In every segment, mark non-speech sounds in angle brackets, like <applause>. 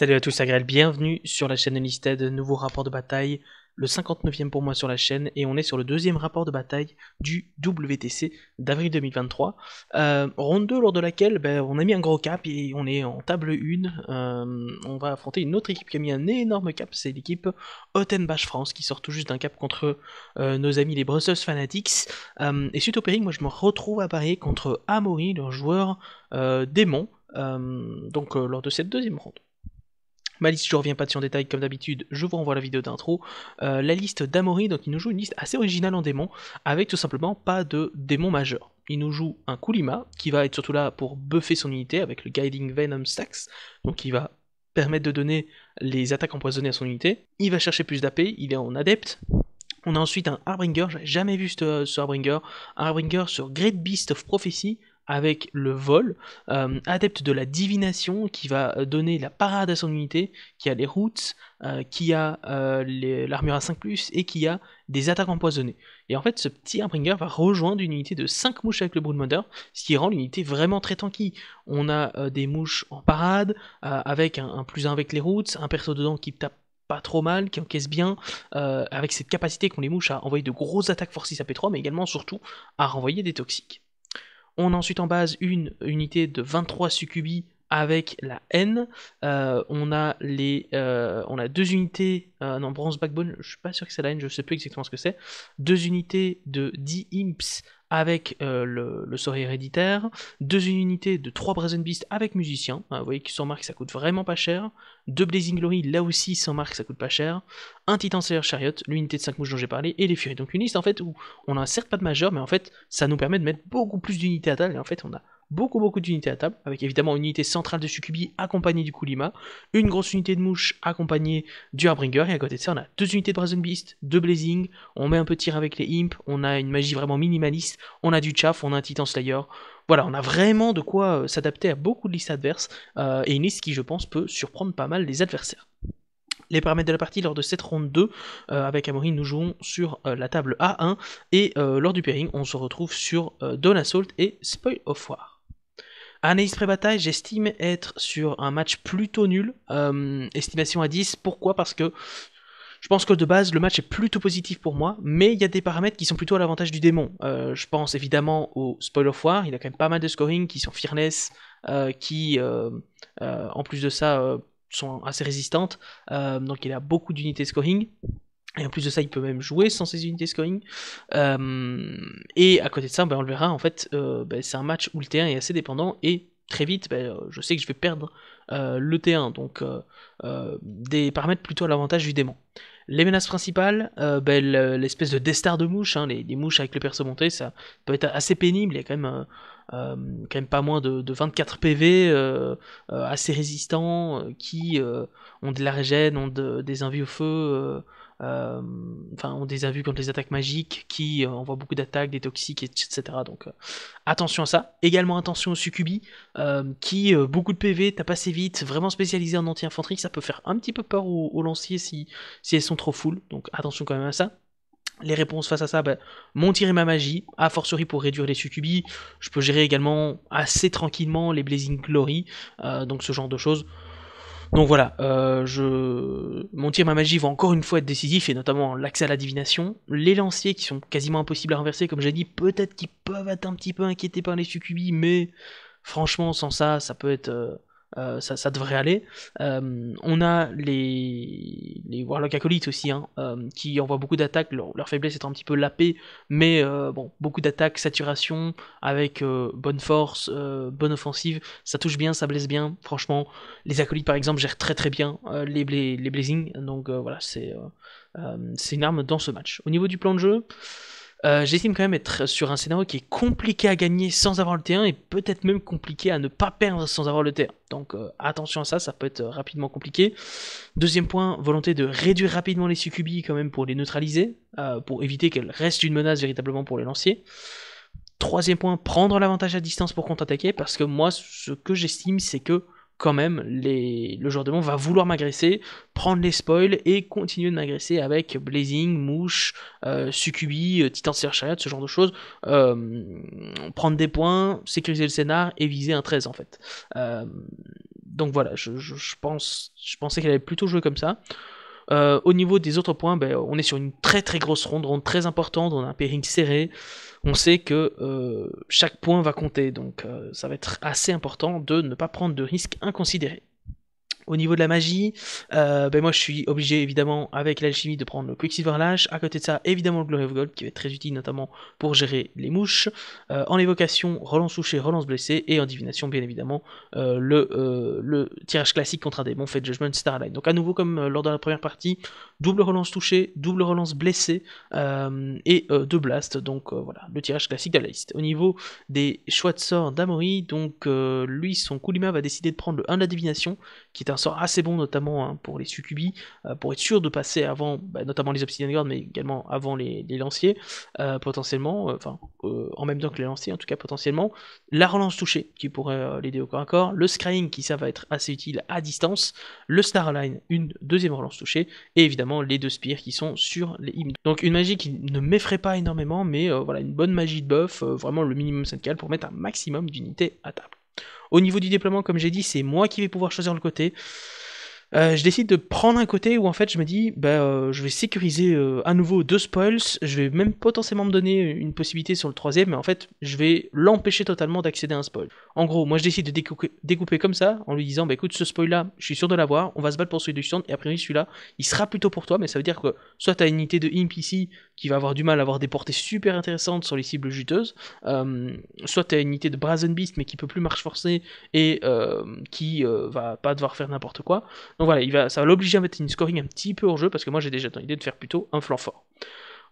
Salut à tous, Agrel, bienvenue sur la chaîne Listed, nouveau rapport de bataille, le 59e pour moi sur la chaîne, et on est sur le deuxième rapport de bataille du WTC d'avril 2023. Euh, ronde 2 lors de laquelle ben, on a mis un gros cap et on est en table 1, euh, on va affronter une autre équipe qui a mis un énorme cap, c'est l'équipe Ottenbach France qui sort tout juste d'un cap contre euh, nos amis les Brussels Fanatics. et suite au pairing, moi je me retrouve à parier contre Amori, leur joueur démon, donc lors de cette deuxième ronde. Ma liste, je reviens pas dessus en détail comme d'habitude, je vous renvoie la vidéo d'intro. Euh, la liste d'Amori, donc il nous joue une liste assez originale en démon, avec tout simplement pas de démon majeur. Il nous joue un Kulima, qui va être surtout là pour buffer son unité avec le Guiding Venom Stacks, donc il va permettre de donner les attaques empoisonnées à son unité. Il va chercher plus d'AP, il est en adepte, on a ensuite un Harbinger, jamais vu ce, Harbringer. Un Harbringer sur Great Beast of Prophecy, avec le vol, euh, adepte de la divination qui va euh, donner la parade à son unité, qui a les routes, euh, qui a l'armure à 5+, et qui a des attaques empoisonnées. Et en fait, ce petit Impringer va rejoindre une unité de 5 mouches avec le Broodmother, ce qui rend l'unité vraiment très tanky. On a des mouches en parade, avec un, plus 1 avec les routes, un perso dedans qui tape pas trop mal, qui encaisse bien, avec cette capacité qu'ont les mouches à envoyer de grosses attaques force 6 à P3, mais également surtout à renvoyer des toxiques. On a ensuite en base une unité de 23 succubis avec la haine. Euh, on a les, euh, on a deux unités, euh, non Bronze Backbone, je suis pas sûr que c'est la haine, je sais plus exactement ce que c'est. Deux unités de 10 imps avec le, le sort héréditaire, deux unités de 3 Brazen Beast avec musicien, hein, vous voyez que sans marque ça coûte vraiment pas cher, deux Blazing Glory, là aussi sans marque ça coûte pas cher, un Titan Slayer Chariot, l'unité de 5 mouches dont j'ai parlé, et les Furies. Donc une liste en fait où on a certes pas de majeur, mais en fait ça nous permet de mettre beaucoup plus d'unités à table et en fait on a beaucoup beaucoup d'unités à table, avec évidemment une unité centrale de Succubi accompagnée du Kulima, une grosse unité de mouche accompagnée du Harbringer, et à côté de ça on a deux unités de Brazen Beast, deux Blazing, on met un peu de tir avec les Imp, on a une magie vraiment minimaliste, on a du Chaff, on a un Titan Slayer, voilà, on a vraiment de quoi euh, s'adapter à beaucoup de listes adverses, euh, et une liste qui je pense peut surprendre pas mal les adversaires les paramètres de la partie lors de cette ronde 2 euh, avec amory nous jouons sur la table A1 et lors du pairing on se retrouve sur Don Assault et Spoil of War. Analyse pré-bataille, j'estime être sur un match plutôt nul. Euh, estimation à 10. Pourquoi Parce que je pense que de base, le match est plutôt positif pour moi, mais il y a des paramètres qui sont plutôt à l'avantage du démon. Euh, je pense évidemment au of War, il a quand même pas mal de scoring qui sont fearless, euh, qui en plus de ça sont assez résistantes, donc il a beaucoup d'unités scoring. Et en plus de ça, il peut même jouer sans ses unités scoring. Euh, et à côté de ça, bah, on le verra, en fait, euh, bah, c'est un match où le T1 est assez dépendant et très vite, bah, je sais que je vais perdre euh, le T1. Donc, des paramètres plutôt à l'avantage du démon. Les menaces principales, l'espèce de destar de mouche, hein, les, mouches avec le perso monté, ça peut être assez pénible. Il y a quand même, quand même pas moins de, 24 PV assez résistants qui ont de la régène, ont des envies au feu. Euh, enfin on les a vu contre les attaques magiques qui on euh, envoient beaucoup d'attaques, des toxiques, etc. Donc euh, attention à ça. Également attention aux succubi qui beaucoup de PV, pas assez vite, vraiment spécialisé en anti-infanterie, ça peut faire un petit peu peur aux, lanciers si, elles sont trop full, donc attention quand même à ça les réponses face à ça, ben mon tir et ma magie, à forcerie pour réduire les succubis, je peux gérer également assez tranquillement les Blazing Glory, donc ce genre de choses. Donc voilà, euh, je... mon tir ma magie va encore une fois être décisif, et notamment l'accès à la divination. Les lanciers qui sont quasiment impossibles à renverser, comme j'ai dit, peut-être qu'ils peuvent être un petit peu inquiétés par les succubis, mais franchement, sans ça, ça peut être... Euh, euh, ça, devrait aller. Euh, on a les, les acolytes aussi, hein, euh, qui envoient beaucoup d'attaques, leur, faiblesse est un petit peu lapée, mais bon, beaucoup d'attaques, saturation, avec bonne force, bonne offensive, ça touche bien, ça blesse bien, franchement, les acolytes par exemple gèrent très très bien les, les, les blazings, donc voilà, c'est une arme dans ce match. Au niveau du plan de jeu, euh, j'estime quand même être sur un scénario qui est compliqué à gagner sans avoir le T1 et peut-être même compliqué à ne pas perdre sans avoir le T1. Donc euh, attention à ça, ça peut être rapidement compliqué. Deuxième point, volonté de réduire rapidement les succubis quand même pour les neutraliser, euh, pour éviter qu'elles restent une menace véritablement pour les lanciers. Troisième point, prendre l'avantage à distance pour contre-attaquer, parce que moi, ce que j'estime, c'est que quand même, le genre de monde va vouloir m'agresser, prendre les spoils et continuer de m'agresser avec Blazing, Mouche, euh, Succubi, euh, Titan de Chariot, ce genre de choses. Euh, prendre des points, sécuriser le scénar et viser un 13 en fait. Euh, donc voilà, je, je, pense, je pensais qu'elle allait plutôt jouer comme ça. Euh, au niveau des autres points, ben, on est sur une très très grosse ronde, ronde très importante, on a un pairing serré. On sait que euh, chaque point va compter, donc euh, ça va être assez important de ne pas prendre de risques inconsidérés. Au niveau de la magie, euh, ben moi je suis obligé évidemment avec l'alchimie de prendre le Quicksilver Lash. À côté de ça, évidemment le Glory of Gold qui va être très utile notamment pour gérer les mouches. Euh, en évocation, relance touchée, relance blessé Et en divination, bien évidemment, euh, le, le, tirage classique contre un démon, fait Judgment, Starlight. Donc à nouveau, comme lors de la première partie, double relance touchée, double relance blessée et deux blasts. Donc voilà, le tirage classique de la liste. Au niveau des choix de sorts d'Amori, donc lui, son Kulima va décider de prendre le 1 de la divination, qui est un assez bon, notamment hein, pour les succubis, euh, pour être sûr de passer avant, bah, notamment les obsidian guard, mais également avant les, lanciers, euh, potentiellement, euh, enfin, en même temps que les lanciers, en tout cas, potentiellement. La relance touchée, qui pourrait l'aider au corps à corps. Le scrying, qui ça va être assez utile à distance. Le starline, une deuxième relance touchée. Et évidemment, les deux spires qui sont sur les hymnes. Donc, une magie qui ne m'effraie pas énormément, mais voilà, une bonne magie de buff, vraiment le minimum syndical pour mettre un maximum d'unités à table. Au niveau du déploiement, comme j'ai dit, c'est moi qui vais pouvoir choisir le côté. Euh, je décide de prendre un côté où en fait je me dis bah euh, je vais sécuriser euh, à nouveau deux spoils, je vais même potentiellement me donner une possibilité sur le troisième, mais en fait je vais l'empêcher totalement d'accéder à un spoil. En gros, moi je décide de découper, comme ça en lui disant bah écoute ce spoil là, je suis sûr de l'avoir, on va se battre pour celui du stand et après priori celui-là il sera plutôt pour toi, mais ça veut dire que soit as une unité de imp ici, qui va avoir du mal à avoir des portées super intéressantes sur les cibles juteuses. Euh, soit tu as une unité de Brazen Beast, mais qui peut plus marche forcée et euh, qui euh, va pas devoir faire n'importe quoi. Donc voilà, il va, ça va l'obliger à mettre une scoring un petit peu hors jeu, parce que moi j'ai déjà l'idée de faire plutôt un flanc fort.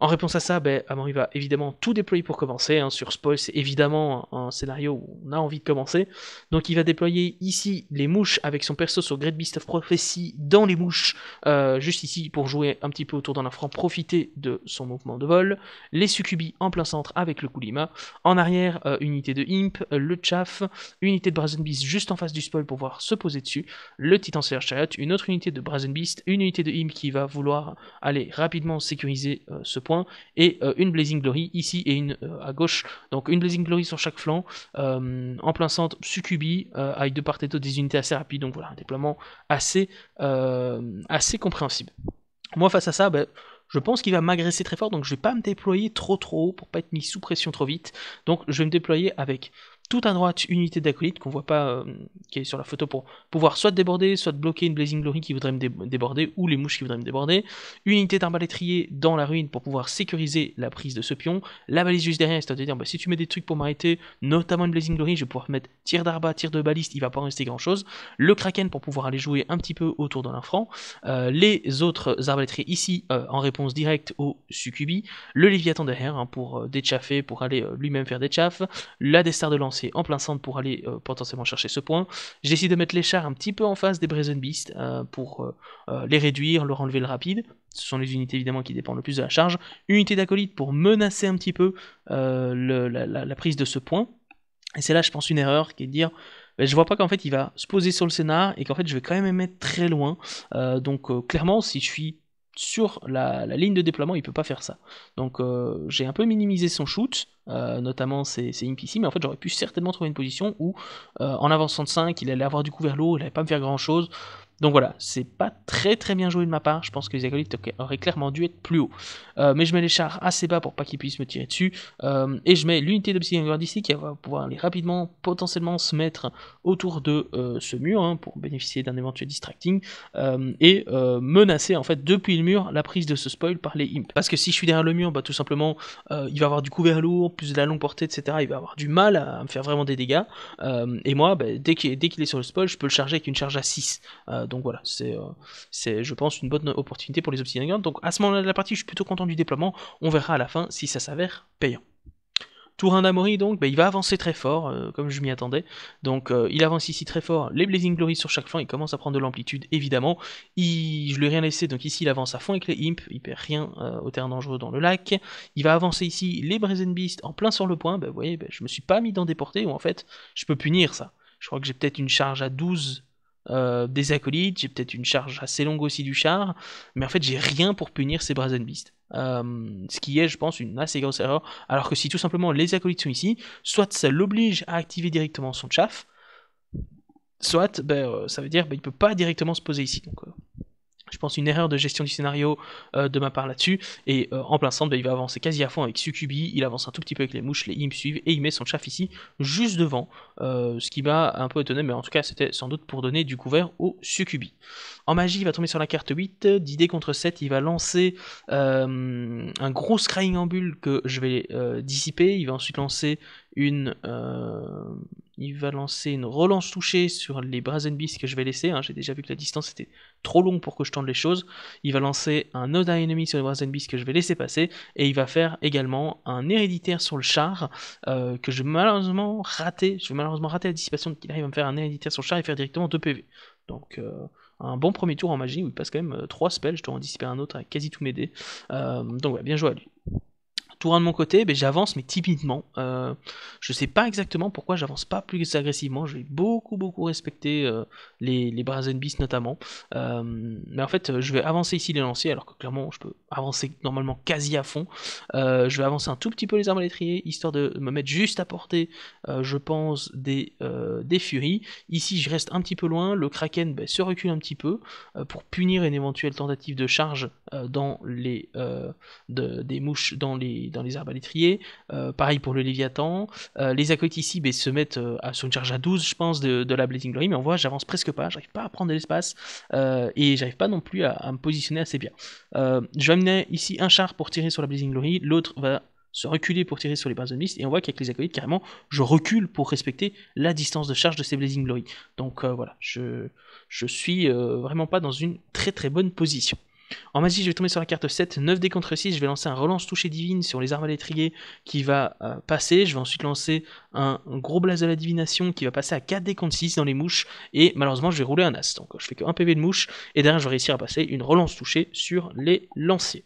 En réponse à ça, ben, va évidemment tout déployer pour commencer. Hein. Sur Spoil, c'est évidemment un, scénario où on a envie de commencer. Donc il va déployer ici les mouches avec son perso sur Great Beast of Prophecy dans les mouches, euh, juste ici pour jouer un petit peu autour d'un affront, profiter de son mouvement de vol. Les succubis en plein centre avec le Kulima. En arrière, euh, unité de Imp, euh, le Chaff, unité de Brazen Beast juste en face du Spoil pour pouvoir se poser dessus. Le Titan Slayer Chariot, une autre unité de Brazen Beast, une unité de Imp qui va vouloir aller rapidement sécuriser ce et euh, une Blazing Glory ici et une euh, à gauche. Donc une Blazing Glory sur chaque flanc, euh, en plein centre, Succubi, avec deux part et des unités assez rapides, donc voilà, un déploiement assez, assez compréhensible. Moi face à ça, ben, je pense qu'il va m'agresser très fort, donc je vais pas me déployer trop trop haut pour pas être mis sous pression trop vite. Donc je vais me déployer avec tout à droite unité d'acolyte qu'on voit pas, euh, qui est sur la photo pour pouvoir soit déborder, soit bloquer une Blazing Glory qui voudrait me déborder, ou les mouches qui voudraient me déborder, une unité d'arbalétrier dans la ruine pour pouvoir sécuriser la prise de ce pion, la balise juste derrière, c'est-à-dire bah, si tu mets des trucs pour m'arrêter, notamment une Blazing Glory, je vais pouvoir mettre tir d'arba, tir de baliste, il va pas en rester grand-chose, le Kraken pour pouvoir aller jouer un petit peu autour de l'infran, euh, les autres arbalétriers ici euh, en réponse directe au succubi, le Léviathan derrière hein, pour déchaffer, pour aller lui-même faire des chaffes, la Destar de lance en plein centre pour aller euh, potentiellement chercher ce point. J'ai décidé de mettre les chars un petit peu en face des Brazen Beasts euh, pour euh, les réduire, leur enlever le rapide. Ce sont les unités évidemment qui dépendent le plus de la charge. Unité d'acolyte pour menacer un petit peu la, prise de ce point. Et c'est là, je pense, une erreur qui est de dire ben, je vois pas qu'en fait il va se poser sur le scénar et qu'en fait je vais quand même mettre très loin. donc clairement, si je suis sur la, ligne de déploiement, il peut pas faire ça. Donc euh, j'ai un peu minimisé son shoot, euh, notamment ses, ses ici, mais en fait j'aurais pu certainement trouver une position où euh, en avançant de 5, il allait avoir du coup vers l'eau, il allait pas me faire grand chose. Donc voilà, c'est pas très très bien joué de ma part. Je pense que les acolytes auraient clairement dû être plus haut. Euh, mais je mets les chars assez bas pour pas qu'ils puissent me tirer dessus. Euh, et je mets l'unité de guard ici qui va pouvoir aller rapidement, potentiellement se mettre autour de euh, ce mur hein, pour bénéficier d'un éventuel distracting et menacer en fait depuis le mur la prise de ce spoil par les imps. Parce que si je suis derrière le mur, bah, tout simplement il va avoir du couvert lourd, plus de la longue portée, etc. Il va avoir du mal à, me faire vraiment des dégâts. et moi, bah, dès qu'il est sur le spoil, je peux le charger avec une charge à 6 donc voilà, c'est, euh, c'est, je pense, une bonne opportunité pour les Guards, Donc à ce moment-là de la partie, je suis plutôt content du déploiement. On verra à la fin si ça s'avère payant. Tourin d'Amory donc, ben, il va avancer très fort, euh, comme je m'y attendais. Donc, euh, il avance ici très fort. Les Blazing Glory sur chaque flanc, il commence à prendre de l'amplitude, évidemment. Il... Je lui ai rien laissé, donc ici, il avance à fond avec les Imp. Il perd rien au terrain dangereux dans le lac. Il va avancer ici les Brazen Beast en plein sur le point. Bah, vous voyez, ben, je me suis pas mis dans des portées où, en fait, je peux punir ça. Je crois que j'ai peut-être une charge à 12 euh, des acolytes, j'ai peut-être une charge assez longue aussi du char, mais en fait j'ai rien pour punir ces Brazen Beasts. Euh, ce qui est, je pense, une assez grosse erreur. Alors que si tout simplement les acolytes sont ici, soit ça l'oblige à activer directement son chaff, soit ben, euh, ça veut dire qu'il ben, ne peut pas directement se poser ici. Donc je pense, une erreur de gestion du scénario euh, de ma part là-dessus. Et euh, en plein centre, ben, il va avancer quasi à fond avec Sukubi, il avance un tout petit peu avec les mouches, les me suivent, et il met son chef ici, juste devant, euh, ce qui m'a un peu étonné, mais en tout cas, c'était sans doute pour donner du couvert au Sukubi. En magie, il va tomber sur la carte 8. D'idée contre 7, il va lancer euh, un gros scrying en que je vais euh, dissiper. Il va ensuite lancer une. Euh, il va lancer une relance touchée sur les Brazen Beasts que je vais laisser. Hein. J'ai déjà vu que la distance était trop longue pour que je tente les choses. Il va lancer un Oda Enemy sur les Brazen Beasts que je vais laisser passer. Et il va faire également un héréditaire sur le char que je vais malheureusement rater. Je vais malheureusement rater la dissipation qu'il arrive à me faire un héréditaire sur le char et faire directement 2 PV. Donc un bon premier tour en magie où il passe quand même 3 euh, spells, je dois en dissiper un autre avec quasi tous mes dés. Euh, donc ouais, bien joué à lui. Tour de mon côté, j'avance, mais timidement. Euh, je sais pas exactement pourquoi j'avance pas plus agressivement. Je vais beaucoup, beaucoup respecter euh, les, les Brazen Beasts notamment. Euh, mais en fait, je vais avancer ici les lanciers, alors que clairement, je peux avancer normalement quasi à fond. Euh, je vais avancer un tout petit peu les armes à l'étrier, histoire de me mettre juste à portée, je pense, des, des furies. Ici, je reste un petit peu loin. Le Kraken ben, se recule un petit peu pour punir une éventuelle tentative de charge dans les, des mouches dans les dans les arbalétriers. Euh, pareil pour le Léviathan. Euh, les acolytes ici ben, se mettent euh, à, sur une charge à 12, je pense, de, la Blazing Glory, mais on voit, j'avance presque pas, j'arrive pas à prendre de l'espace, et j'arrive pas non plus à, me positionner assez bien. je vais amener ici un char pour tirer sur la Blazing Glory, l'autre va se reculer pour tirer sur les bases de mist, et on voit qu'avec les acolytes, carrément, je recule pour respecter la distance de charge de ces Blazing Glory. Donc voilà, je, je suis vraiment pas dans une très très bonne position. En magie, je vais tomber sur la carte 7, 9 des contre 6, je vais lancer un relance touché divine sur les armes à qui va euh, passer, je vais ensuite lancer un, gros blaze de la divination qui va passer à 4 des contre 6 dans les mouches, et malheureusement je vais rouler un as, donc je fais que 1 PV de mouche, et derrière je vais réussir à passer une relance touchée sur les lanciers.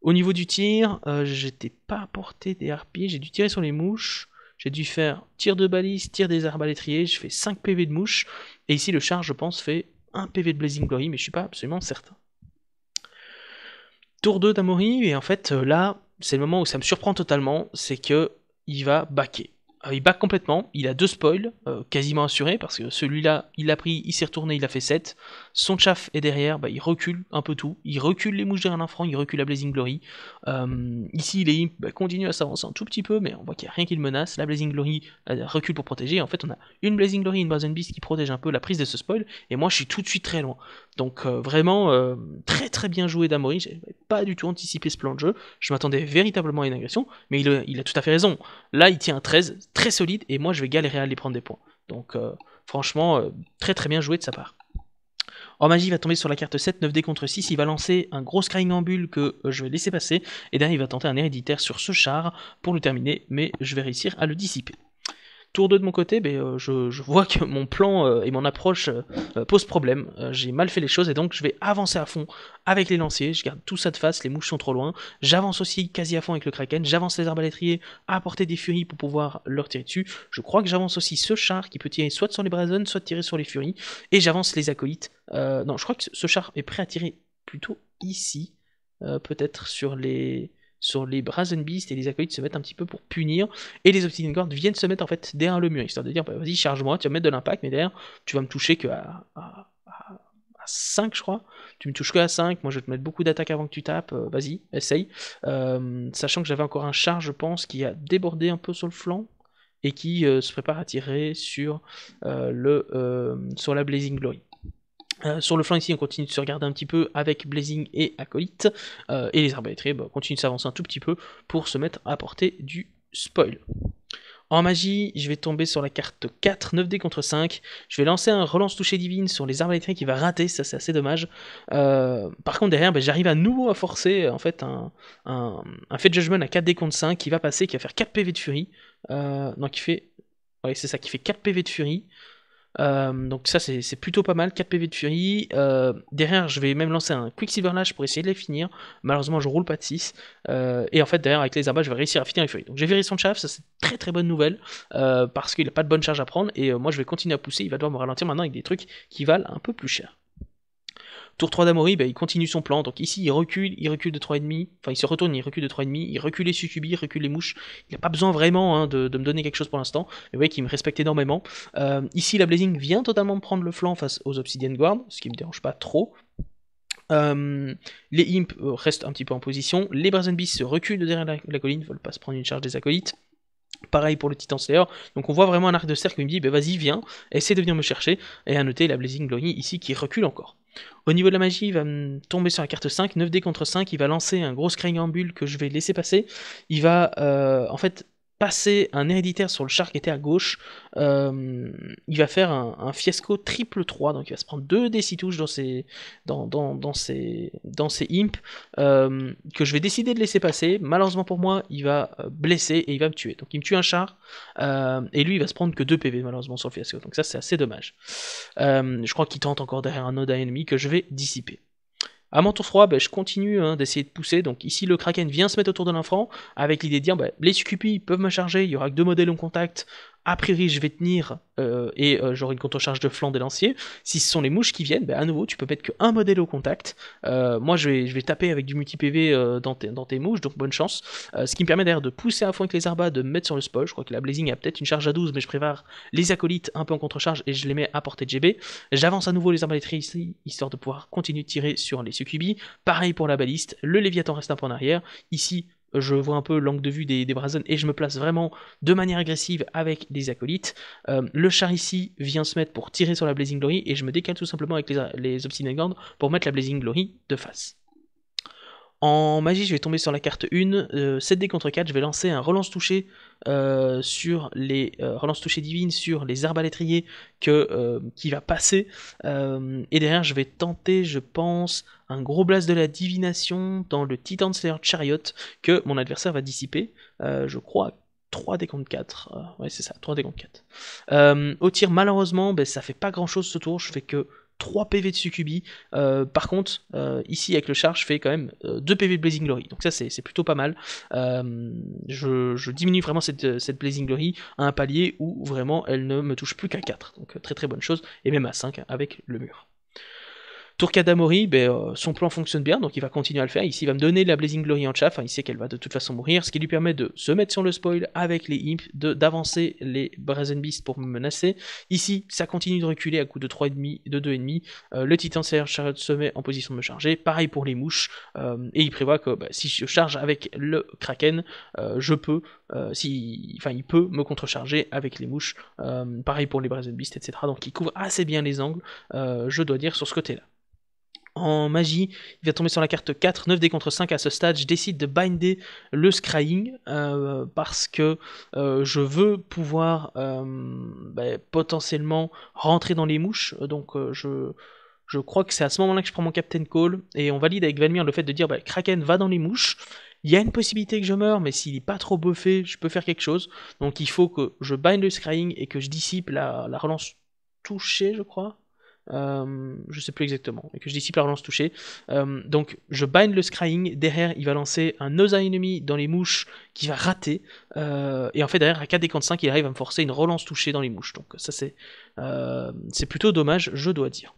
Au niveau du tir, euh, j'étais pas à portée des harpies, j'ai dû tirer sur les mouches, j'ai dû faire tir de balise, tir des arbalétriers, je fais 5 PV de mouche, et ici le char je pense fait 1 PV de Blazing Glory, mais je suis pas absolument certain. Tour 2 d'Amori, et en fait euh, là, c'est le moment où ça me surprend totalement, c'est que il va backer. Euh, il back complètement, il a deux spoils, euh, quasiment assurés, parce que celui-là, il l'a pris, il s'est retourné, il a fait 7. Son chaff est derrière, bah, il recule un peu tout. Il recule les mouches derrière l'infranc, il recule la Blazing Glory. Euh, ici, il est, bah, continue à s'avancer un tout petit peu, mais on voit qu'il n'y a rien qui le menace. La Blazing Glory euh, recule pour protéger. En fait, on a une Blazing Glory une Brazen Beast qui protège un peu la prise de ce spoil. Et moi, je suis tout de suite très loin. Donc, euh, vraiment, très très bien joué d'Amori. n'avais pas du tout anticipé ce plan de jeu. Je m'attendais véritablement à une agression, mais il, a tout à fait raison. Là, il tient un 13, très solide, et moi, je vais galérer à aller prendre des points. Donc, franchement, très très bien joué de sa part. Or magie, va tomber sur la carte 7, 9D contre 6. Il va lancer un gros scrying que euh, je vais laisser passer. Et derrière, il va tenter un héréditaire sur ce char pour le terminer, mais je vais réussir à le dissiper. Tour 2 de mon côté, euh, je, vois que mon plan euh, et mon approche euh, posent problème. J'ai mal fait les choses et donc je vais avancer à fond avec les lanciers. Je garde tout ça de face, les mouches sont trop loin. J'avance aussi quasi à fond avec le kraken. J'avance les arbalétriers à apporter des furies pour pouvoir leur tirer dessus. Je crois que j'avance aussi ce char qui peut tirer soit sur les brazen, soit tirer sur les furies. Et j'avance les acolytes. non, je crois que ce char est prêt à tirer plutôt ici. peut-être sur les sur les Brazen Beasts et les acolytes se mettent un petit peu pour punir, et les Obsidian guards viennent se mettre en fait derrière le mur, histoire de dire bah, vas-y charge-moi, tu vas mettre de l'impact, mais derrière tu vas me toucher que à, 5 je crois, tu me touches que à 5, moi je vais te mettre beaucoup d'attaques avant que tu tapes, euh, vas-y, essaye, euh, sachant que j'avais encore un charge je pense qui a débordé un peu sur le flanc, et qui euh, se prépare à tirer sur, le, sur la Blazing Glory. Euh, sur le flanc ici on continue de se regarder un petit peu avec Blazing et Acolyte, euh, et les arbitres bah, continuent de s'avancer un tout petit peu pour se mettre à porter du spoil. En magie, je vais tomber sur la carte 4, 9D contre 5. Je vais lancer un relance touché divine sur les arbitres qui va rater, ça c'est assez dommage. Euh, par contre derrière, bah, j'arrive à nouveau à forcer en fait un, fait judgement à 4D contre 5 qui va passer, qui va faire 4 PV de furie. non, qui fait... Ouais, c'est ça, qui fait 4 PV de furie. Euh, donc ça c'est plutôt pas mal, 4 PV de Fury. Euh, derrière je vais même lancer un Quicksilver Lash pour essayer de les finir. Malheureusement je roule pas de 6. Euh, et en fait derrière avec les abats je vais réussir à finir les Fury. Donc j'ai viré son chaff, ça c'est très très bonne nouvelle. parce qu'il a pas de bonne charge à prendre. Et moi je vais continuer à pousser, il va devoir me ralentir maintenant avec des trucs qui valent un peu plus cher. Tour 3 d'Amory, bah, il continue son plan. Donc ici, il recule, il recule de 3,5. Enfin, il se retourne, il recule de 3,5. Il recule les succubis, il recule les mouches. Il n'a pas besoin vraiment hein, de, me donner quelque chose pour l'instant. Mais vous voyez qu'il me respecte énormément. Euh, ici, la Blazing vient totalement prendre le flanc face aux Obsidian Guard, ce qui ne me dérange pas trop. Euh, les Imp euh, restent un petit peu en position. Les Brazen Beasts se reculent derrière la, colline, ne veulent pas se prendre une charge des acolytes. Pareil pour le Titan Slayer. Donc on voit vraiment un arc de cercle qui me dit bah, vas-y, viens, essaie de venir me chercher. Et à noter la Blazing Glory ici qui recule encore. Au niveau de la magie, il va tomber sur la carte 5, 9D contre 5, il va lancer un gros Scrying bulle que je vais laisser passer. Il va euh, en fait passer un héréditaire sur le char qui était à gauche, euh, il va faire un, fiasco triple 3, donc il va se prendre deux des dans touches dans, dans, dans ses, dans imps, euh, que je vais décider de laisser passer. Malheureusement pour moi, il va euh, blesser et il va me tuer. Donc il me tue un char, et lui il va se prendre que 2 PV malheureusement sur le fiasco, donc ça c'est assez dommage. je crois qu'il tente encore derrière un à ennemi que je vais dissiper. À mon tour froid, ben, je continue hein, d'essayer de pousser. Donc ici, le Kraken vient se mettre autour de l'infrant, avec l'idée de dire bah, les Cupi peuvent me charger, il y aura que deux modèles en contact, a priori je vais tenir euh, et euh, j'aurai une contre-charge de flanc des lanciers. Si ce sont les mouches qui viennent, ben, à nouveau tu peux mettre qu'un modèle au contact. Euh, moi je vais, je vais, taper avec du multi-PV dans, dans, tes, mouches, donc bonne chance. ce qui me permet d'ailleurs de pousser à fond avec les arbas, de mettre sur le spoil. Je crois que la Blazing a peut-être une charge à 12, mais je prépare les acolytes un peu en contre-charge et je les mets à portée de GB. J'avance à nouveau les arbalétriers ici, histoire de pouvoir continuer de tirer sur les succubis. Pareil pour la baliste, le léviathan reste un peu en arrière. Ici je vois un peu l'angle de vue des, des et je me place vraiment de manière agressive avec les acolytes. Euh, le char ici vient se mettre pour tirer sur la Blazing Glory et je me décale tout simplement avec les, les pour mettre la Blazing Glory de face. En magie, je vais tomber sur la carte 1, 7D euh, contre 4, je vais lancer un relance touché euh, sur les euh, relances touchées divines, sur les arbalétriers que, euh, qui va passer. et derrière, je vais tenter, je pense, un gros blast de la divination dans le Titan Slayer Chariot que mon adversaire va dissiper. je crois 3 des 4. ouais, c'est ça, 3 des comptes 4. au tir, malheureusement, ben, ça fait pas grand chose ce tour. Je fais que 3 PV de Succubi. Euh, par contre, euh, ici avec le charge, je fais quand même 2 euh, PV de Blazing Glory. Donc ça, c'est plutôt pas mal. Je, diminue vraiment cette, cette, Blazing Glory à un palier où vraiment elle ne me touche plus qu'à 4. Donc très très bonne chose. Et même à 5 avec le mur. Tour Mori, ben, euh, son plan fonctionne bien, donc il va continuer à le faire. Ici, il va me donner la Blazing Glory en chat, enfin il sait qu'elle va de toute façon mourir, ce qui lui permet de se mettre sur le spoil avec les imps, d'avancer les Brazen Beast pour me menacer. Ici, ça continue de reculer à coup de 3,5, de 2,5. Euh, le Titan Serge se met en position de me charger, pareil pour les mouches, euh, et il prévoit que bah, si je charge avec le Kraken, je peux, si, enfin, il peut me contrecharger avec les mouches, pareil pour les Brazen Beast, etc. Donc il couvre assez bien les angles, je dois dire, sur ce côté-là. En magie, il va tomber sur la carte 4, 9 des contre 5 à ce stade. Je décide de binder le scrying euh, parce que euh, je veux pouvoir euh, bah, potentiellement rentrer dans les mouches. Donc je, je crois que c'est à ce moment-là que je prends mon Captain Call et on valide avec Valmir le fait de dire bah, Kraken va dans les mouches. Il y a une possibilité que je meure, mais s'il n'est pas trop buffé, je peux faire quelque chose. Donc il faut que je bind le scrying et que je dissipe la relance touchée, je crois. Euh, je sais plus exactement, et que je dissipe la relance touchée. Euh, donc je bind le scrying, derrière il va lancer un Noza ennemi dans les mouches qui va rater, euh, et en fait derrière à 4 des 5 il arrive à me forcer une relance touchée dans les mouches, donc ça c'est c'est plutôt dommage, je dois dire.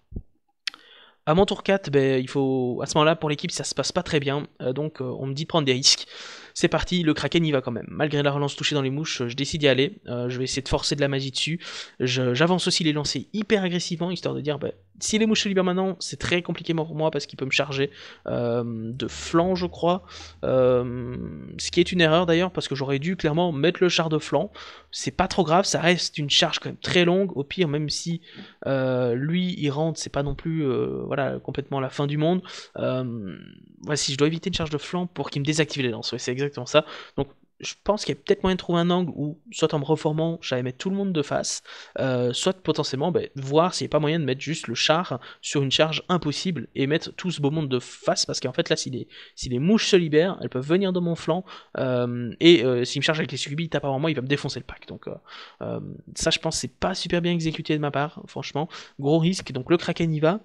À mon tour 4, ben, il faut, à ce moment-là pour l'équipe ça se passe pas très bien, donc on me dit de prendre des risques. C'est parti, le Kraken y va quand même. Malgré la relance touchée dans les mouches, euh, je décide d'y aller. Euh, je vais essayer de forcer de la magie dessus. J'avance aussi les lancers hyper agressivement, histoire de dire bah, si les mouches se libèrent maintenant, c'est très compliqué pour moi parce qu'il peut me charger euh, de flanc, je crois. ce qui est une erreur d'ailleurs parce que j'aurais dû clairement mettre le char de flanc. C'est pas trop grave, ça reste une charge quand même très longue. Au pire, même si lui il rentre, c'est pas non plus voilà complètement la fin du monde. si je dois éviter une charge de flanc pour qu'il me désactive les lances, exactement ça. Donc je pense qu'il y a peut-être moyen de trouver un angle où, soit en me reformant, j'allais mettre tout le monde de face, euh, soit potentiellement ben, voir s'il n'y a pas moyen de mettre juste le char sur une charge impossible et mettre tout ce beau monde de face, parce qu'en fait là, si les, si les mouches se libèrent, elles peuvent venir dans mon flanc, euh, et euh, s'ils me charge avec les succubites, apparemment, moi, il va me défoncer le pack. Donc ça, je pense, c'est pas super bien exécuté de ma part, franchement. Gros risque, donc le Kraken y va.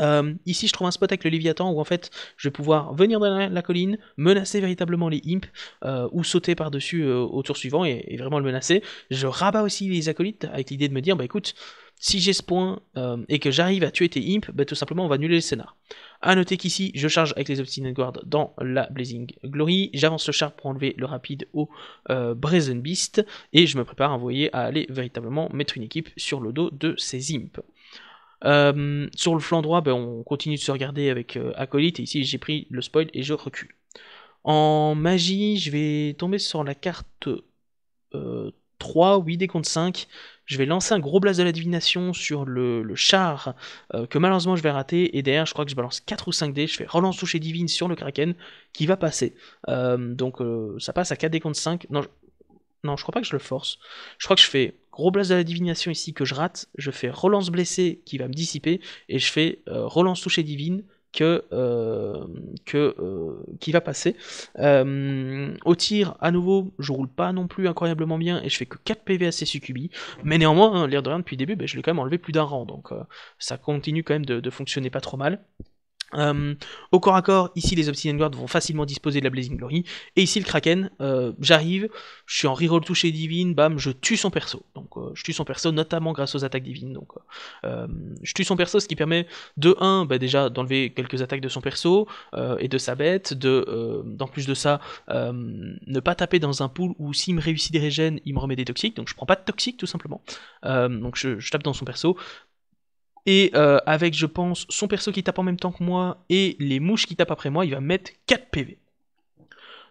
Euh, ici, je trouve un spot avec le Léviathan où en fait, je vais pouvoir venir dans la, colline, menacer véritablement les imps euh, ou sauter par-dessus euh, au tour suivant et, vraiment le menacer. Je rabats aussi les acolytes avec l'idée de me dire, bah écoute, si j'ai ce point et que j'arrive à tuer tes imps, bah, tout simplement on va annuler le scénar. A noter qu'ici, je charge avec les Obstinate Guard dans la Blazing Glory, j'avance le char pour enlever le rapide au Brazen Beast et je me prépare à envoyer à aller véritablement mettre une équipe sur le dos de ces imps. Euh, sur le flanc droit, ben, on continue de se regarder avec euh, Acolyte, et ici j'ai pris le spoil et je recule. En magie, je vais tomber sur la carte 3, euh, 8 des 5. Je vais lancer un gros blast de la divination sur le, char que malheureusement je vais rater. Et derrière, je crois que je balance 4 ou 5 dés. Je fais relance toucher divine sur le kraken qui va passer. donc ça passe à 4 des comptes 5. Non non, je crois pas que je le force. Je crois que je fais gros blast de la divination ici que je rate, je fais relance blessé qui va me dissiper, et je fais euh, relance touchée divine que, euh, que euh, qui va passer. au tir, à nouveau, je roule pas non plus incroyablement bien, et je fais que 4 PV à ses succubi, mais néanmoins, hein, l'air de rien, depuis le début, ben, je l'ai quand même enlevé plus d'un rang, donc ça continue quand même de fonctionner pas trop mal. Euh, au corps à corps, ici les Obsidian Guard vont facilement disposer de la Blazing Glory. Et ici le Kraken, euh, j'arrive, je suis en reroll touché divine, bam, je tue son perso. Donc euh, je tue son perso notamment grâce aux attaques divines. Donc je tue son perso, ce qui permet de 1 bah, déjà d'enlever quelques attaques de son perso et de sa bête, de en plus de ça, ne pas taper dans un pool où s'il me réussit des régènes, il me remet des toxiques, donc je prends pas de toxiques tout simplement. donc je, tape dans son perso, et euh, avec, je pense, son perso qui tape en même temps que moi et les mouches qui tapent après moi, il va mettre 4 PV.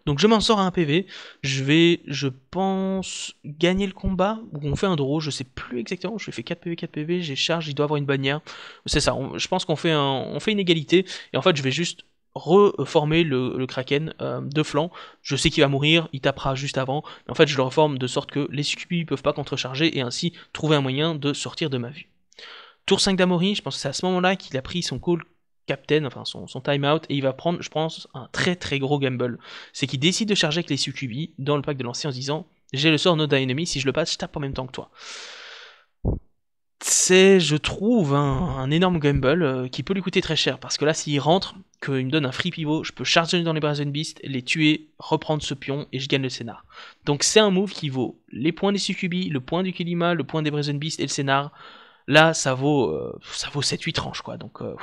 Donc je m'en sors à 1 PV. Je vais, je pense, gagner le combat. Ou on fait un draw, je sais plus exactement. Je fais 4 PV, 4 PV, j'ai charge, il doit avoir une bannière. C'est ça, je pense qu'on fait, fait une égalité. Et en fait, je vais juste reformer le, Kraken euh, de flanc. Je sais qu'il va mourir, il tapera juste avant. en fait, je le reforme de sorte que les squibs ne peuvent pas contrecharger et ainsi trouver un moyen de sortir de ma vue. Tour 5 d'Amori, je pense que c'est à ce moment-là qu'il a pris son call captain, enfin son, time-out, et il va prendre, je pense, un très très gros gamble. C'est qu'il décide de charger avec les Sucubi dans le pack de lancer en disant J'ai le sort No ennemi si je le passe, je tape en même temps que toi. C'est, je trouve, un, énorme gamble euh, qui peut lui coûter très cher, parce que là, s'il rentre, qu'il me donne un free pivot, je peux charger dans les Brazen Beast, les tuer, reprendre ce pion, et je gagne le scénar. Donc c'est un move qui vaut les points des Sucubi, le point du Kilima, le point des Brazen Beast et le scénar Là, ça vaut, euh, ça vaut 7-8 tranches, quoi. Donc, euh,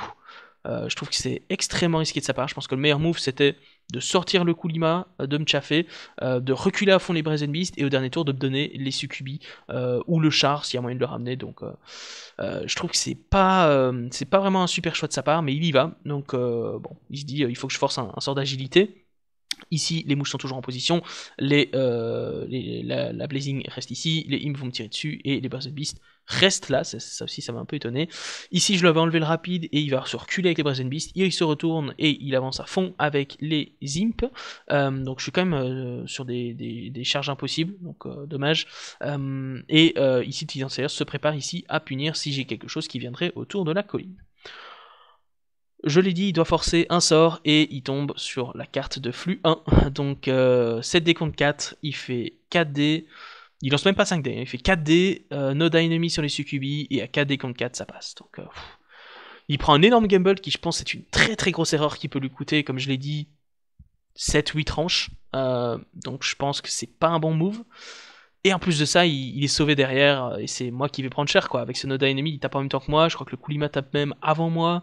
euh, je trouve que c'est extrêmement risqué de sa part. Je pense que le meilleur move, c'était de sortir le Kulima, de me chaffer, de reculer à fond les Brazen Beast et au dernier tour de me donner les Succubi ou le char s'il y a moyen de le ramener. Donc je trouve que c'est pas, c'est pas vraiment un super choix de sa part, mais il y va. Donc bon, il se dit il faut que je force un sort d'agilité. Ici, les mouches sont toujours en position, euh, la, Blazing reste ici, les imps vont me tirer dessus, et les Brazen Beast restent là, ça, aussi ça m'a un peu étonné. Ici, je l'avais enlevé le rapide, et il va se reculer avec les Brazen Beast, il se retourne, et il avance à fond avec les imps, euh, donc je suis quand même euh, sur des, charges impossibles, donc dommage. et ici, le Titan se prépare ici à punir si j'ai quelque chose qui viendrait autour de la colline. Je l'ai dit, il doit forcer un sort et il tombe sur la carte de flux 1. <laughs> Donc 7D euh, contre 4, il fait 4D. Il lance même pas 5D, hein, il fait 4D, euh, no sur les succubi, et à 4D contre 4 ça passe. Donc euh, il prend un énorme gamble qui je pense est une très très grosse erreur qui peut lui coûter, comme je l'ai dit, 7-8 tranches. Euh, donc je pense que c'est pas un bon move. Et en plus de ça, il, est sauvé derrière et c'est moi qui vais prendre cher quoi. Avec ce no ennemi, il tape en même temps que moi, je crois que le Kulima tape même avant moi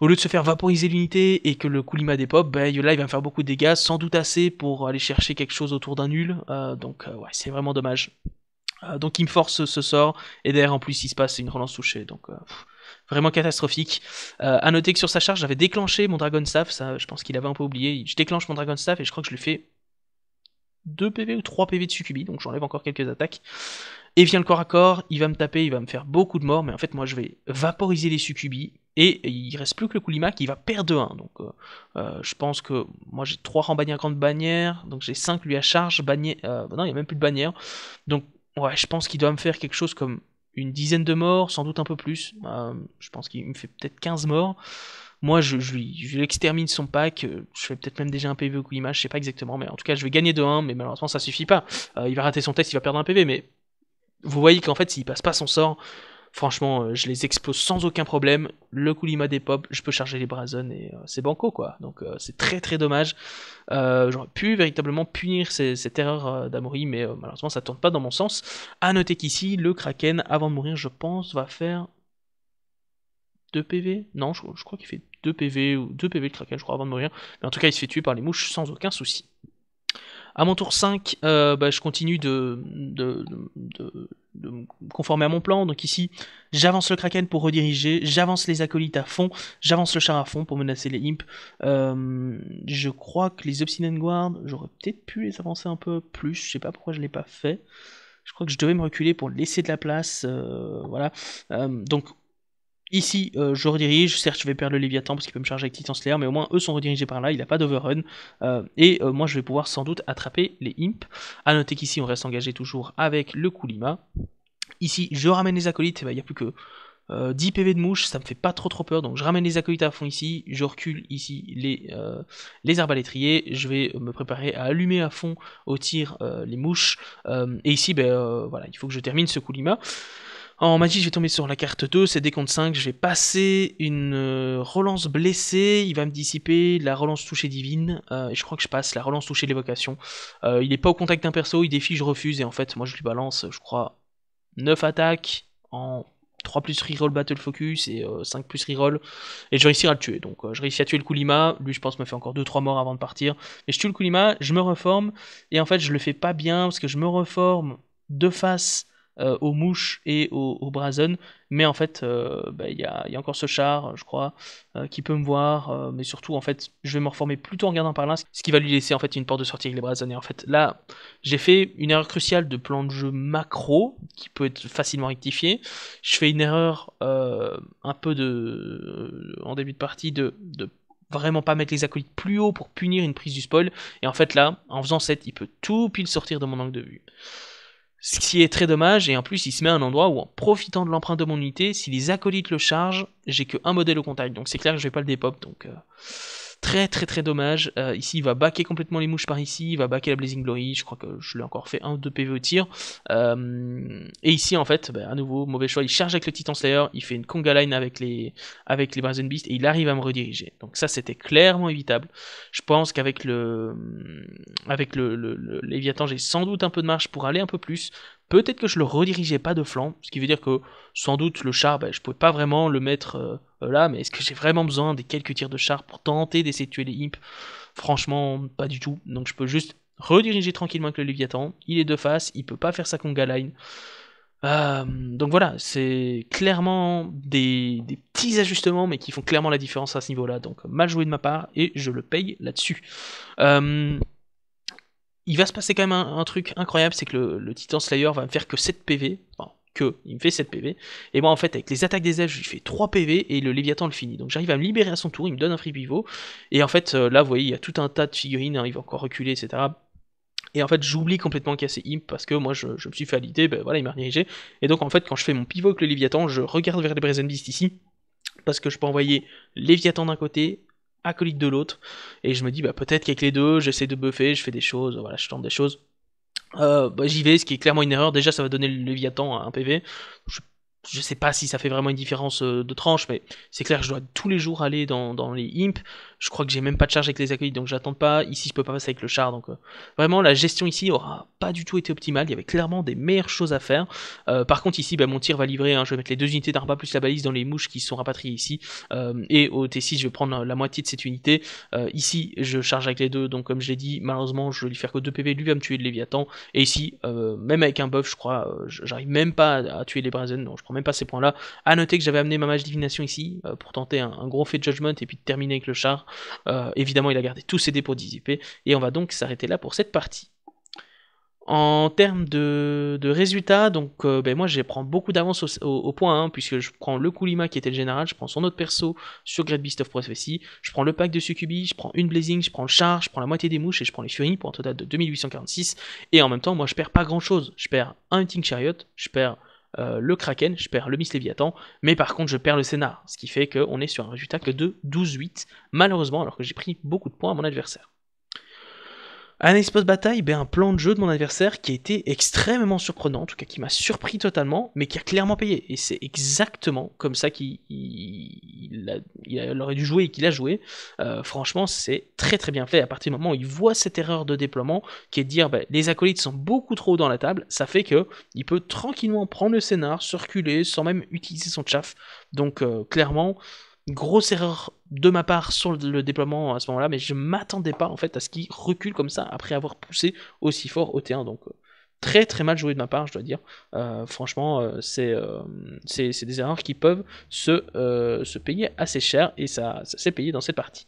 au lieu de se faire vaporiser l'unité et que le Kulima dépop, ben Yola il va me faire beaucoup de dégâts, sans doute assez pour aller chercher quelque chose autour d'un nul. Euh, donc euh, ouais, c'est vraiment dommage. Euh, donc il me force ce sort, et d'ailleurs en plus il se passe une relance touchée. Donc vraiment catastrophique. à noter que sur sa charge j'avais déclenché mon Dragon Staff, ça je pense qu'il avait un peu oublié. Je déclenche mon Dragon Staff et je crois que je lui fais 2 PV ou 3 PV de Succubi, donc j'enlève encore quelques attaques. Et vient le corps à corps, il va me taper, il va me faire beaucoup de morts, mais en fait moi je vais vaporiser les Succubi. Et il reste plus que le Koulima qui va perdre 2-1. Donc euh, euh, je pense que moi j'ai 3 bannières, grande bannière, donc j'ai 5 lui à charge, euh, non, il n'y a même plus de bannière. Donc ouais, je pense qu'il doit me faire quelque chose comme une dizaine de morts, sans doute un peu plus. je pense qu'il me fait peut-être 15 morts. Moi, je, je, je l'extermine son pack. Je fais peut-être même déjà un PV au Koulima, je sais pas exactement. Mais en tout cas, je vais gagner de 1 mais malheureusement, ça suffit pas. il va rater son test, il va perdre un PV. Mais vous voyez qu'en fait, s'il passe pas son sort, Franchement, euh, je les explose sans aucun problème. Le Kulima des pop, je peux charger les Brazen et euh, c'est banco quoi. Donc euh, c'est très très dommage. J'aurais pu véritablement punir ces, cette erreur d'Amori, mais malheureusement ça tourne pas dans mon sens. À noter qu'ici, le Kraken, avant de mourir, je pense, va faire 2 PV Non, je, crois qu'il fait 2 PV ou 2 PV le Kraken, je crois, avant de mourir. Mais en tout cas, il se fait tuer par les mouches sans aucun souci. À mon tour 5, bah, je continue de, de conformé à mon plan. Donc ici, j'avance le Kraken pour rediriger, j'avance les acolytes à fond, j'avance le char à fond pour menacer les imp. Euh, je crois que les obsidian Guard, j'aurais peut-être pu les avancer un peu plus, je sais pas pourquoi je l'ai pas fait. Je crois que je devais me reculer pour laisser de la place, euh, voilà. Euh, donc Ici, euh, je redirige, certes je vais perdre le Léviathan parce qu'il peut me charger avec Titan Slayer, mais au moins eux sont redirigés par là, il n'a pas d'overrun, euh, et euh, moi je vais pouvoir sans doute attraper les Imp. A noter qu'ici on reste engagé toujours avec le Kulima. Ici, je ramène les acolytes, eh ben, il n'y a plus que 10 PV de mouche, ça me fait pas trop trop peur, donc je ramène les acolytes à fond ici, je recule ici les, les arbalétriers, je vais me préparer à allumer à fond au tir les mouches, et ici, ben, voilà, il faut que je termine ce Kulima. En magie, je vais tomber sur la carte 2, c'est décompte comptes 5, je vais passer une euh, relance blessée, il va me dissiper la relance touchée divine, euh, et je crois que je passe la relance touchée l'évocation. Euh, il n'est pas au contact d'un perso, il défie, je refuse, et en fait, moi je lui balance, je crois, 9 attaques en 3 plus reroll battle focus et 5 plus reroll, et je réussirai à le tuer. Donc je réussis à tuer le Kulima, lui je pense me fait encore 2-3 morts avant de partir, mais je tue le Kulima, je me reforme, et en fait je le fais pas bien parce que je me reforme de face euh, aux mouches et aux, aux mais en fait, euh, bah, il y, a, encore ce char, je crois, euh, qui peut me voir, mais surtout, en fait, je vais me reformer plutôt en gardant par là, ce qui va lui laisser en fait une porte de sortie avec les brazen. Et en fait, là, j'ai fait une erreur cruciale de plan de jeu macro, qui peut être facilement rectifiée. Je fais une erreur un peu de, en début de partie de, de vraiment pas mettre les acolytes plus haut pour punir une prise du spoil. Et en fait là, en faisant cette, il peut tout pile sortir de mon angle de vue. Ce qui est très dommage, et en plus il se met à un endroit où en profitant de l'empreinte de mon unité, si les acolytes le chargent, j'ai que un modèle au contact, donc c'est clair que je vais pas le dépop, donc... Euh, Très très très dommage. Euh, ici, il va baquer complètement les mouches par ici, il va baquer la Blazing Glory, je crois que je l'ai encore fait un ou deux PV au tir. Euh, et ici, en fait, bah, à nouveau, mauvais choix, il charge avec le Titan Slayer, il fait une Conga Line avec les, avec les Brazen Beast et il arrive à me rediriger. Donc ça, c'était clairement évitable. Je pense qu'avec le, avec le, j'ai sans doute un peu de marge pour aller un peu plus, Peut-être que je le redirigeais pas de flanc, ce qui veut dire que sans doute le char, je ben, je pouvais pas vraiment le mettre euh, euh, là, mais est-ce que j'ai vraiment besoin des quelques tirs de char pour tenter d'essayer de tuer les imps Franchement, pas du tout. Donc je peux juste rediriger tranquillement avec le Léviathan. Il est de face, il peut pas faire sa conga line. Euh, donc voilà, c'est clairement des, petits ajustements, mais qui font clairement la différence à ce niveau-là. Donc mal joué de ma part, et je le paye là-dessus. Euh, il va se passer quand même un, truc incroyable, c'est que le, Titan Slayer va me faire que 7 PV. Enfin, que, il me fait 7 PV. Et moi, en fait, avec les attaques des elfes, je lui fais 3 PV et le Léviathan le finit. Donc j'arrive à me libérer à son tour, il me donne un free pivot. Et en fait, euh, là, vous voyez, il y a tout un tas de figurines, hein, il va encore reculer, etc. Et en fait, j'oublie complètement qu'il y a ces imp parce que moi, je, me suis fait à ben voilà, il m'a redirigé. Et donc, en fait, quand je fais mon pivot avec le Léviathan, je regarde vers les Brazen Beast ici parce que je peux envoyer Léviathan d'un côté, acolyte de l'autre. Et je me dis, bah, peut-être qu'avec les deux, j'essaie de buffer, je fais des choses, voilà, je tente des choses. Euh, bah, J'y vais, ce qui est clairement une erreur. Déjà, ça va donner le Léviathan à un PV. Je suis je sais pas si ça fait vraiment une différence euh, de tranche, mais c'est clair, que je dois tous les jours aller dans, les imp. Je crois que j'ai même pas de charge avec les acolytes, donc j'attends pas. Ici, je peux pas passer avec le char, donc euh, vraiment la gestion ici aura pas du tout été optimale. Il y avait clairement des meilleures choses à faire. Euh, par contre, ici, bah, mon tir va livrer. Hein. je vais mettre les deux unités d'arba plus la balise dans les mouches qui sont rapatriées ici. et au T6, je vais prendre la moitié de cette unité. ici, je charge avec les deux, donc comme je l'ai dit, malheureusement, je vais lui faire que 2 PV. Lui va me tuer le Léviathan. Et ici, même avec un buff, je crois, j'arrive même pas à, tuer les Brazen. Donc même pas ces points-là. À noter que j'avais amené ma mage divination ici euh, pour tenter un, gros fait de judgment et puis de terminer avec le char. Euh, évidemment, il a gardé tous ses dépôts dissipés et on va donc s'arrêter là pour cette partie. En termes de, résultats, donc euh, ben moi je prends beaucoup d'avance au, point 1, hein, puisque je prends le Kulima qui était le général, je prends son autre perso sur Great Beast of Prophecy, je prends le pack de Succubi, je prends une Blazing, je prends le char, je prends la moitié des mouches et je prends les Furies pour un total de 2846. Et en même temps, moi je perds pas grand chose. Je perds un Hunting Chariot, je perds euh, le Kraken, je perds le Miss Léviathan, mais par contre je perds le Sénat, ce qui fait qu'on est sur un résultat que de 12-8, malheureusement, alors que j'ai pris beaucoup de points à mon adversaire. Un Analyse de bataille ben, un plan de jeu de mon adversaire qui a été extrêmement surprenant, en tout cas qui m'a surpris totalement, mais qui a clairement payé. Et c'est exactement comme ça qu'il aurait dû jouer et qu'il a joué. Euh, franchement, c'est très très bien fait. À partir du moment où il voit cette erreur de déploiement, qui est de dire ben, les acolytes sont beaucoup trop dans la table, ça fait que il peut tranquillement prendre le scénar, circuler, sans même utiliser son chaff. Donc euh, clairement, grosse erreur de ma part sur le déploiement à ce moment-là, mais je m'attendais pas en fait à ce qu'il recule comme ça après avoir poussé aussi fort au T1. Donc euh, très très mal joué de ma part, je dois dire. Euh, franchement, euh, c'est des erreurs qui peuvent se, payer assez cher et ça, ça s'est payé dans cette partie.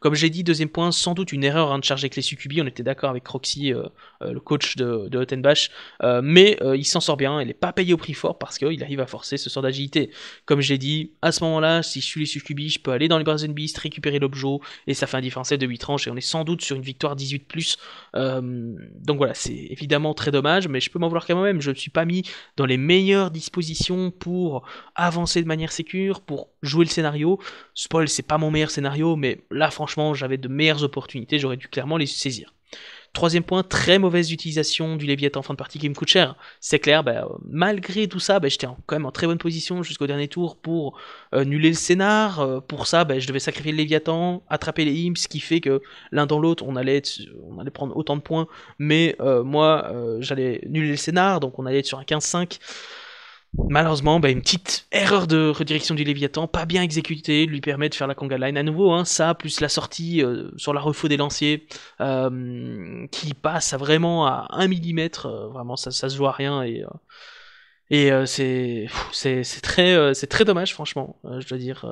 Comme j'ai dit, deuxième point, sans doute une erreur en hein, de charger avec les succubi. On était d'accord avec Roxy, euh, euh, le coach de, de Hottenbach. Euh, mais il s'en sort bien. Il n'est pas payé au prix fort parce qu'il arrive à forcer ce sort d'agilité. Comme j'ai dit, à ce moment-là, si je suis les succubi, je peux aller dans les Brazen Beast, récupérer l'objet. Et ça fait un différentiel de 8 tranches. Et on est sans doute sur une victoire 18. donc voilà, c'est évidemment très dommage. Mais je peux m'en vouloir qu'à moi-même. Je ne suis pas mis dans les meilleures dispositions pour avancer de manière sécure, pour jouer le scénario. Spoil, c'est pas mon meilleur scénario, mais là franchement j'avais de meilleures opportunités, j'aurais dû clairement les saisir. Troisième point, très mauvaise utilisation du Léviathan en fin de partie qui me coûte cher. C'est clair, bah, malgré tout ça, bah, j'étais quand même en très bonne position jusqu'au dernier tour pour euh, nuler nuller le scénar. Euh, pour ça, bah, je devais sacrifier le Léviathan, attraper les imps ce qui fait que l'un dans l'autre, on allait, on allait prendre autant de points. Mais euh, moi, j'allais nuler le scénar, donc on allait être sur un 15-5. Malheureusement, bah, une petite erreur de redirection du Léviathan, pas bien exécutée, lui permet de faire la conga line à nouveau. Hein. ça, plus la sortie euh, sur la refaux des lanciers, euh, qui passe vraiment à 1 mm, euh, vraiment ça, ça se voit rien et. c'est très, dommage, franchement, je dois dire.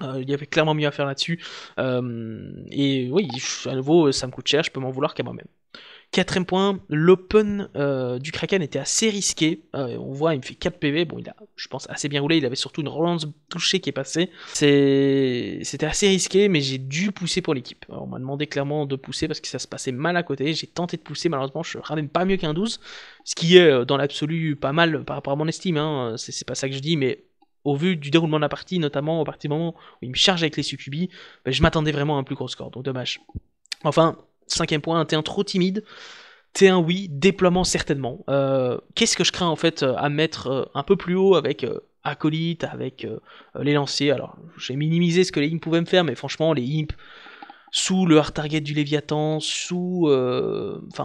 il y avait clairement mieux à faire là-dessus. et oui, à nouveau, ça me coûte cher, je peux m'en vouloir qu'à moi-même. Quatrième point, l'open euh, du Kraken était assez risqué. Euh, on voit, il me fait 4 PV. Bon, il a, je pense, assez bien roulé. Il avait surtout une relance touchée qui est passée. C'était assez risqué, mais j'ai dû pousser pour l'équipe. On m'a demandé clairement de pousser parce que ça se passait mal à côté. J'ai tenté de pousser, malheureusement, je ne ramène pas mieux qu'un 12. Ce qui est, euh, dans l'absolu, pas mal par rapport à mon estime. Hein. C'est pas ça que je dis, mais au vu du déroulement de la partie, notamment au parti moment où il me charge avec les succubis, ben, je m'attendais vraiment à un plus gros score, donc dommage. Enfin, Cinquième point, un T1 trop timide. T1 oui, déploiement certainement. Euh, qu'est-ce que je crains en fait euh, à mettre euh, un peu plus haut avec Acolyte, avec les lanciers Alors j'ai minimisé ce que les imps pouvaient me faire, mais franchement les imps sous le hard target du Léviathan, sous,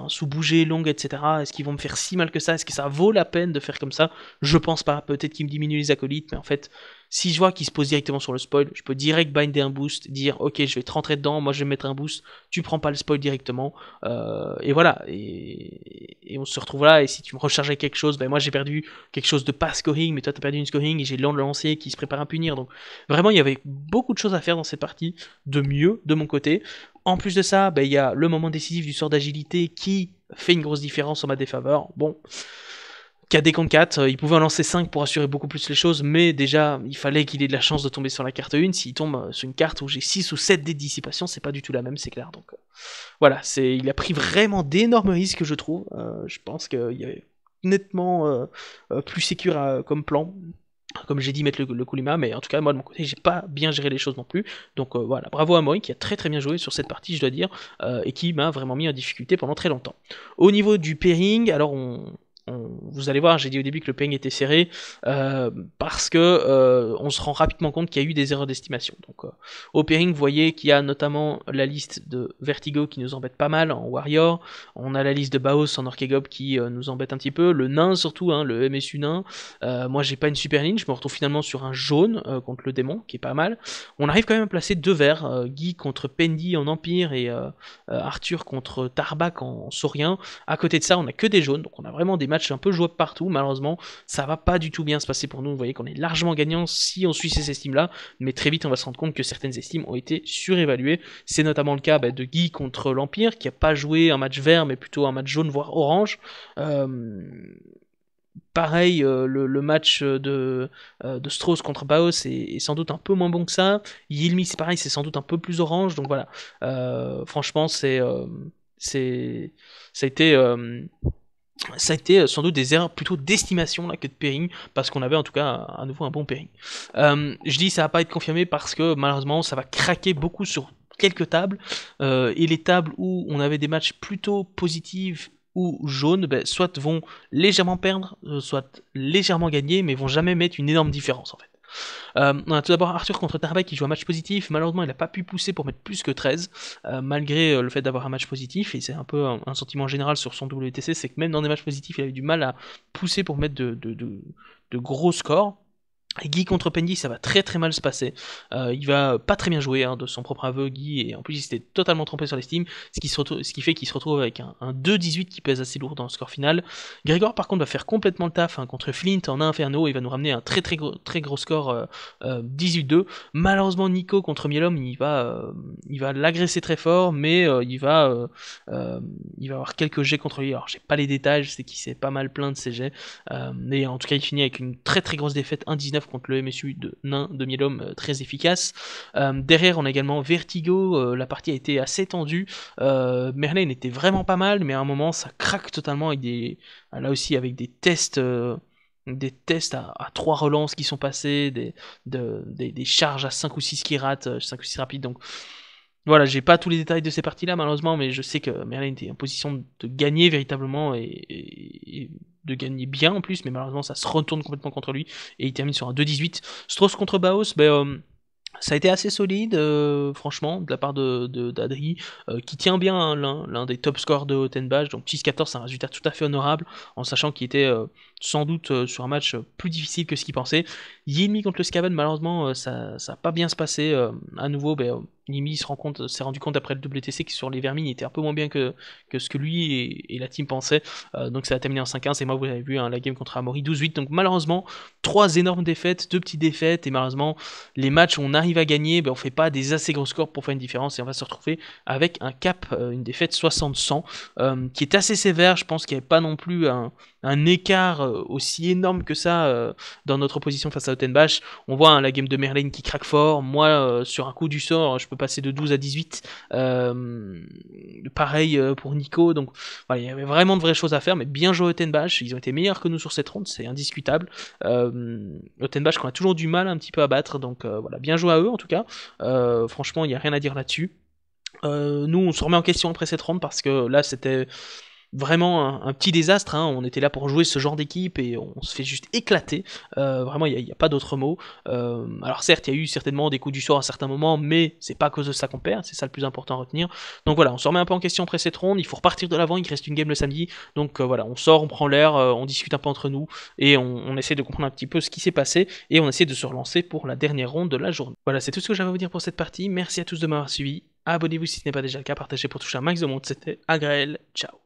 sous bouger longue, etc. Est-ce qu'ils vont me faire si mal que ça Est-ce que ça vaut la peine de faire comme ça Je pense pas. Peut-être qu'ils me diminuent les acolytes, mais en fait, si je vois qu'il se pose directement sur le spoil, je peux direct binder un boost, dire ok je vais te rentrer dedans, moi je vais mettre un boost, tu prends pas le spoil directement, euh, et voilà, et, on se retrouve là, et si tu me rechargeais quelque chose, ben moi j'ai perdu quelque chose de pas scoring, mais toi t'as perdu une scoring, et j'ai le lancer qui se prépare à punir, donc vraiment il y avait beaucoup de choses à faire dans cette partie, de mieux de mon côté. En plus de ça, ben, il y a le moment décisif du sort d'agilité qui fait une grosse différence en ma défaveur, bon des 4, euh, il pouvait en lancer 5 pour assurer beaucoup plus les choses, mais déjà, il fallait qu'il ait de la chance de tomber sur la carte 1. S'il tombe euh, sur une carte où j'ai 6 ou 7 des dissipations, c'est pas du tout la même, c'est clair. Donc euh, voilà, il a pris vraiment d'énormes risques, je trouve. je pense qu'il y avait nettement plus sécure comme plan comme j'ai dit, mettre le, le mais en tout cas, moi de mon côté, j'ai pas bien géré les choses non plus. Donc voilà, bravo à Moi qui a très très bien joué sur cette partie, je dois dire, et qui m'a vraiment mis en difficulté pendant très longtemps. Au niveau du pairing, alors on, vous allez voir, j'ai dit au début que le ping était serré, euh, parce que euh, on se rend rapidement compte qu'il y a eu des erreurs d'estimation. Donc euh, au pairing, vous voyez qu'il y a notamment la liste de Vertigo qui nous embête pas mal en Warrior, on a la liste de Baos en Orkegob qui nous embête un petit peu, le nain surtout, hein, le MSU nain, moi j'ai pas une super ligne, je me retrouve finalement sur un jaune contre le démon, qui est pas mal. On arrive quand même à placer deux verts, Guy contre Pendy en Empire et Arthur contre Tarbak en, Saurien. À côté de ça, on a que des jaunes, donc on a vraiment des match un peu jouable partout, malheureusement, ça va pas du tout bien se passer pour nous. Vous voyez qu'on est largement gagnant si on suit ces estimes-là, mais très vite on va se rendre compte que certaines estimes ont été surévaluées. C'est notamment le cas bah, de Guy contre l'Empire, qui a pas joué un match vert, mais plutôt un match jaune, voire orange. Euh, pareil, euh, le, match euh, de, Strauss contre Baos est, sans doute un peu moins bon que ça. Yilmi, c'est pareil, c'est sans doute un peu plus orange. Donc voilà, franchement, c'est c'est ça a été ça a été euh, sans doute des erreurs plutôt d'estimation là que de pairing, parce qu'on avait en tout cas à nouveau un bon pairing. Euh, je dis ça va pas être confirmé parce que malheureusement ça va craquer beaucoup sur quelques tables, euh, et les tables où on avait des matchs plutôt positifs ou jaunes, ben, soit vont légèrement perdre, soit légèrement gagner, mais vont jamais mettre une énorme différence en fait. Euh, on a tout d'abord Arthur contre Tarbek qui joue un match positif. Malheureusement, il n'a pas pu pousser pour mettre plus que 13, euh, malgré euh, le fait d'avoir un match positif. Et c'est un peu un, sentiment général sur son WTC, c'est que même dans des matchs positifs, il avait du mal à pousser pour mettre de gros scores. Guy contre Pendy, ça va très très mal se passer. Euh, il va pas très bien jouer hein, de son propre aveu, Guy, et en plus il s'était totalement trompé sur les ce qui, fait qu'il se retrouve avec un, 2-18 qui pèse assez lourd dans le score final. Grégor par contre va faire complètement le taf hein, contre Flint en Inferno, il va nous ramener un très très, gros, très gros score 18-2. Euh, euh, Malheureusement Nico contre Mielhomme il va il va l'agresser très fort, mais il va il va avoir quelques jets contre lui. Alors j'ai pas les détails, c'est qu'il s'est pas mal plein de ses jets, mais en tout cas il finit avec une très très grosse défaite 1-19 contre le MSU de Nain de Mielhomme euh, très efficace. Euh, derrière, on a également Vertigo, euh, la partie a été assez tendue. Merlin était vraiment pas mal, mais à un moment, ça craque totalement avec des, là aussi avec des tests des tests à, 3 trois relances qui sont passés, des, des, des, charges à 5 ou 6 qui ratent, 5 ou 6 rapides. Donc voilà, j'ai pas tous les détails de ces parties-là malheureusement, mais je sais que Merlin était en position de gagner véritablement et, de gagner bien en plus, mais malheureusement ça se retourne complètement contre lui et il termine sur un 2-18. Strauss contre Baos, ben, euh, ça a été assez solide, euh, franchement, de la part d'Adri, de, euh, qui tient bien hein, l'un des top scores de Hotenbach. donc 6-14, c'est un résultat tout à fait honorable, en sachant qu'il était sans doute euh, sur un match euh, plus difficile que ce qu'il pensait. Yimi contre le Scaven, malheureusement, euh, ça n'a pas bien se passé. à nouveau, ben, s'est rendu compte après le WTC que sur les Vermines, il était un peu moins bien que, que ce que lui et, la team pensaient. donc ça a terminé en 5-15. Et moi, vous avez vu un hein, la game contre Amori 12-8. Donc malheureusement, trois énormes défaites, deux petites défaites. Et malheureusement, les matchs où on arrive à gagner, ben, on fait pas des assez gros scores pour faire une différence. Et on va se retrouver avec un cap, une défaite 60-100, qui est assez sévère. Je pense qu'il n'y avait pas non plus un un écart euh, aussi énorme que ça euh, dans notre position face à Ottenbach. On voit hein, la game de Merlin qui craque fort. Moi, euh, sur un coup du sort, je peux passer de 12 à 18. pareil pour Nico. Donc voilà, il y avait vraiment de vraies choses à faire. Mais bien joué Ottenbach. Ils ont été meilleurs que nous sur cette ronde, c'est indiscutable. Ottenbach qu'on a toujours du mal un petit peu à battre. Donc voilà, bien joué à eux en tout cas. franchement, il n'y a rien à dire là-dessus. nous, on se remet en question après cette ronde parce que là, c'était vraiment un, petit désastre. Hein. On était là pour jouer ce genre d'équipe et on se fait juste éclater. Euh, vraiment, il n'y a, pas d'autre mot. Euh, alors certes, il y a eu certainement des coups du sort à certains moments, mais c'est pas à cause de ça qu'on perd. C'est ça le plus important à retenir. Donc voilà, on se remet un peu en question après cette ronde. Il faut repartir de l'avant. Il reste une game le samedi. Donc euh, voilà, on sort, on prend l'air, on discute un peu entre nous et on, essaie de comprendre un petit peu ce qui s'est passé et on essaie de se relancer pour la dernière ronde de la journée. Voilà, c'est tout ce que j'avais à vous dire pour cette partie. Merci à tous de m'avoir suivi. Abonnez-vous si ce n'est pas déjà le cas, partagez pour toucher un max de monde. C'était Agrael, ciao